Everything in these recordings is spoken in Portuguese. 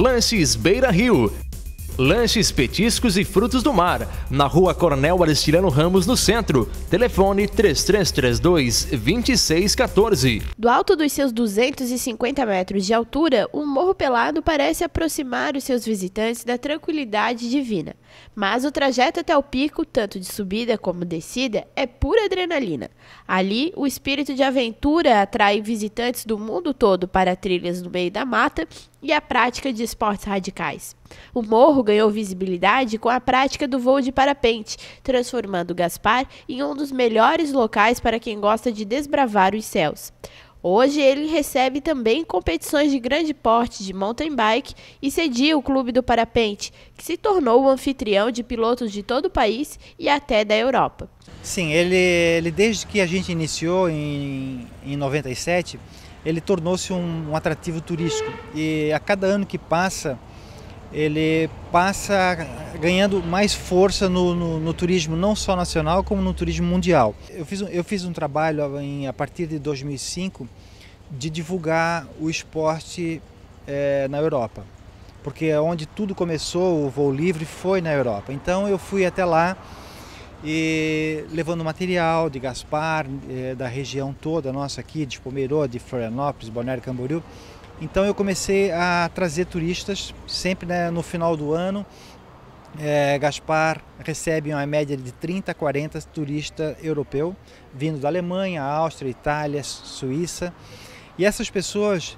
Lanches Beira Rio. Lanches, petiscos e frutos do mar, na rua Coronel Aristiliano Ramos, no centro. Telefone 3332-2614. Do alto dos seus 250 metros de altura, o Morro Pelado parece aproximar os seus visitantes da tranquilidade divina. Mas o trajeto até o pico, tanto de subida como descida, é pura adrenalina. Ali, o espírito de aventura atrai visitantes do mundo todo para trilhas no meio da mata e a prática de esportes radicais. O morro ganhou visibilidade com a prática do voo de parapente, transformando Gaspar em um dos melhores locais para quem gosta de desbravar os céus. Hoje ele recebe também competições de grande porte de mountain bike e cedia o Clube do Parapente, que se tornou o anfitrião de pilotos de todo o país e até da Europa. Sim, ele, ele desde que a gente iniciou em, em 97, ele tornou-se um, um atrativo turístico e a cada ano que passa ele passa ganhando mais força no, no, no, turismo não só nacional como no turismo mundial. Eu fiz, eu fiz um trabalho em, a partir de 2005 de divulgar o esporte é, na Europa, porque é onde tudo começou o voo livre foi na Europa. Então eu fui até lá e levando material de Gaspar, é, da região toda nossa aqui, de Pomerô, de Florianópolis, Bonaire, Camboriú, então eu comecei a trazer turistas sempre né, no final do ano. É, Gaspar recebe uma média de 30 a 40 turistas europeu vindo da Alemanha, Áustria, Itália, Suíça. E essas pessoas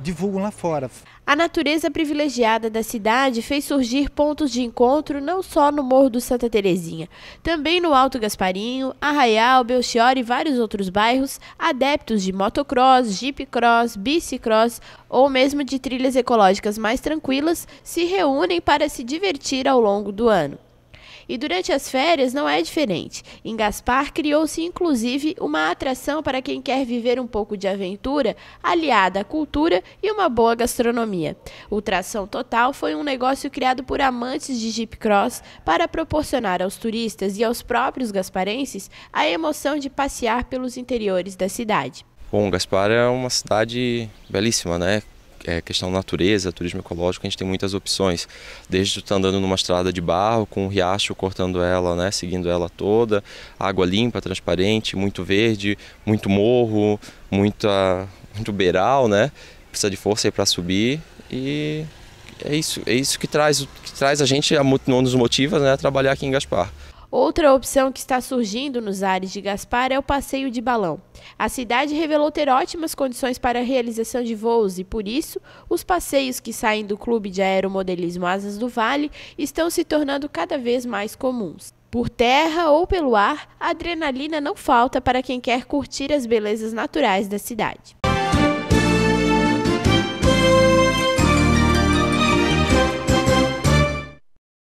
divulgam lá fora. A natureza privilegiada da cidade fez surgir pontos de encontro não só no Morro do Santa Terezinha, também no Alto Gasparinho, Arraial, Belchior e vários outros bairros, adeptos de motocross, jeepcross, bicicross ou mesmo de trilhas ecológicas mais tranquilas se reúnem para se divertir ao longo do ano. E durante as férias não é diferente. Em Gaspar criou-se inclusive uma atração para quem quer viver um pouco de aventura, aliada à cultura e uma boa gastronomia. O Tração Total foi um negócio criado por amantes de Jeep Cross para proporcionar aos turistas e aos próprios gasparenses a emoção de passear pelos interiores da cidade. Bom, Gaspar é uma cidade belíssima, né? é, questão natureza, turismo ecológico, a gente tem muitas opções. Desde tu tá andando numa estrada de barro, com um riacho cortando ela, né, seguindo ela toda, água limpa, transparente, muito verde, muito morro, muita, muito beiral, né? Precisa de força aí para subir e é isso, é isso que traz, que traz a gente, nos motiva né, a trabalhar aqui em Gaspar. Outra opção que está surgindo nos ares de Gaspar é o passeio de balão. A cidade revelou ter ótimas condições para a realização de voos e, por isso, os passeios que saem do Clube de Aeromodelismo Asas do Vale estão se tornando cada vez mais comuns. Por terra ou pelo ar, a adrenalina não falta para quem quer curtir as belezas naturais da cidade.